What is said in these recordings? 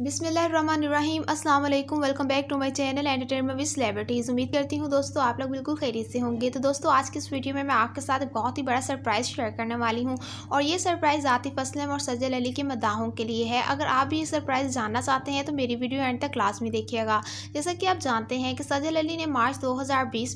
बिसमीम अस्सलाम वालेकुम welcome back to my channel entertainment with celebrities उम्मीद करती हूँ दोस्तों आप लोग बिल्कुल खैरियत से होंगे तो दोस्तों आज की इस वीडियो में मैं आपके साथ बहुत ही बड़ा सरप्राइज़ शेयर करने वाली हूँ और ये सरप्राइज़ आतिफ असलम और सजल अली के मदाहों के लिए है अगर आप भी ये सरप्राइज़ जानना चाहते हैं तो मेरी वीडियो एंड तक क्लास में देखिएगा जैसा कि आप जानते हैं कि सजल अली ने मार्च दो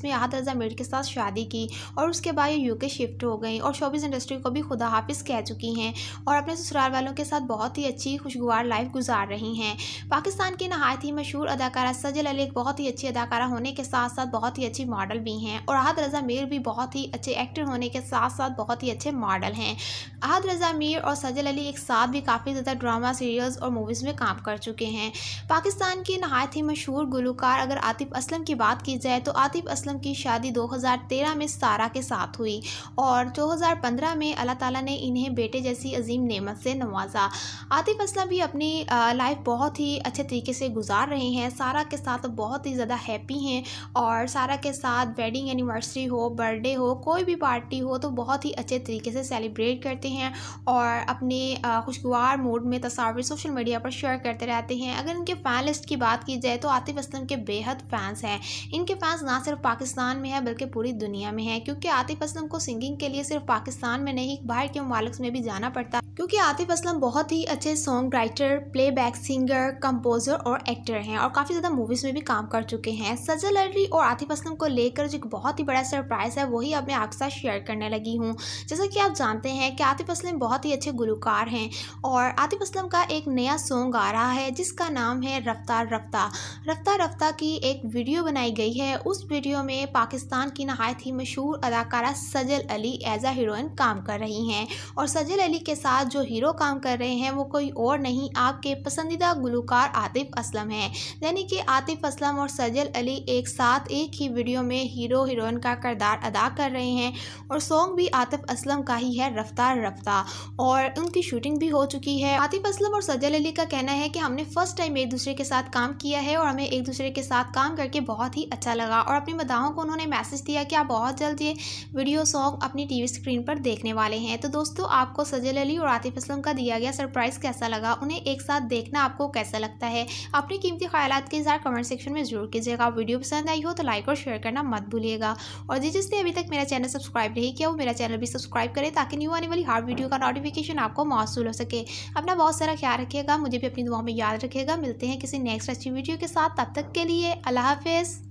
में आहद रजा मीर के साथ शादी की और उसके बाद ये यू शिफ्ट हो गई और शोबिस इंडस्ट्री को भी खुदा हाफिज़ कह चुकी हैं और अपने ससुराल वालों के साथ बहुत ही अच्छी खुशगवार लाइफ गुजार रही रही हैं पाकिस्तान की नहायत ही मशहूर अदाकारा सजल अली एक बहुत ही अच्छी अदाकारा होने के साथ साथ बहुत ही अच्छी मॉडल भी हैं और अहद रज़ा मीर भी बहुत ही अच्छे एक्टर होने के साथ साथ बहुत ही अच्छे मॉडल हैं अहद रज़ा मीर और सजल अली एक साथ भी काफ़ी ज़्यादा ड्रामा सीरियल्स और मूवीज़ में काम कर चुके हैं पाकिस्तान की नहायत ही मशहूर गुलकार अगर आतिफ असलम की बात की जाए तो आतिफ असलम की शादी 2013 में सारा के साथ हुई और 2015 में अल्लाह ताला ने इन्हें बेटे जैसी अजीम नेमत से नवाजा आतिफ असलम भी अपनी लाइफ लाइफ बहुत ही अच्छे तरीके से गुजार रहे हैं सारा के साथ बहुत ही ज़्यादा हैप्पी हैं और सारा के साथ वेडिंग एनिवर्सरी हो बर्थडे हो कोई भी पार्टी हो तो बहुत ही अच्छे तरीके से सेलिब्रेट करते हैं और अपने खुशगवार मूड में तस्वीर सोशल मीडिया पर शेयर करते रहते हैं अगर इनके फ़ैन लिस्ट की बात की जाए तो आतिफ असलम के बेहद फ़ैन्स हैं इनके फैंस ना सिर्फ पाकिस्तान में है बल्कि पूरी दुनिया में है क्योंकि आतिफ असलम को सिंगिंग के लिए सिर्फ पाकिस्तान में नहीं बाहर के ममालिक में भी जाना पड़ता क्योंकि आतिफ असलम बहुत ही अच्छे song writer playback singer composer और एक्टर हैं और काफ़ी ज़्यादा मूवीज़ में भी काम कर चुके हैं सजल अली और आतिफ असलम को लेकर जो बहुत ही बड़ा सरप्राइज़ है वही अब मैं आपके साथ शेयर करने लगी हूँ जैसा कि आप जानते हैं कि आतिफ असलम बहुत ही अच्छे गुलकार हैं और आतिफ असलम का एक नया सॉन्ग आ रहा है जिसका नाम है रफ्तार रफ्तार रफ्तार रफ्तार की एक वीडियो बनाई गई है उस वीडियो में पाकिस्तान की नहायत ही मशहूर अदाकारा Sajal Ali as a heroine काम कर रही हैं और सजल अली के साथ साथ जो हीरो काम कर रहे हैं वो कोई और नहीं आपके पसंदीदा गुलकार आतिफ असलम हैं यानी कि आतिफ असलम और सजल अली एक साथ एक ही वीडियो में हीरो हीरोइन का किरदार अदा कर रहे हैं और सॉन्ग भी आतिफ असलम का ही है रफ्तार रफ्तार और उनकी शूटिंग भी हो चुकी है आतिफ असलम और सजल अली का कहना है कि हमने फर्स्ट टाइम एक दूसरे के साथ काम किया है और हमें एक दूसरे के साथ काम करके बहुत ही अच्छा लगा और अपनी मदाहों को उन्होंने मैसेज दिया कि आप बहुत जल्द ये वीडियो सॉन्ग अपनी टीवी स्क्रीन पर देखने वाले हैं तो दोस्तों आपको सजल अली और आतिफ असलम का दिया गया सरप्राइज़ कैसा लगा उन्हें एक साथ देखना आपको कैसा लगता है अपनी कीमती ख्याल के इजार कमेंट सेक्शन में जरूर कीजिएगा वीडियो पसंद आई हो तो लाइक और शेयर करना मत भूलिएगा और जी जिसने अभी तक मेरा चैनल सब्सक्राइब नहीं किया वो मेरा चैनल भी सब्सक्राइब करें ताकि न्यू आने वाली हर वीडियो का नोटिफिकेशन आपको मौसू हो सके अपना बहुत सारा ख्याल रखिएगा मुझे भी अपनी दुआ में याद रखिएगा मिलते हैं किसी नेक्स्ट अच्छी वीडियो के साथ तब तक के लिए अल्लाह हाफिज़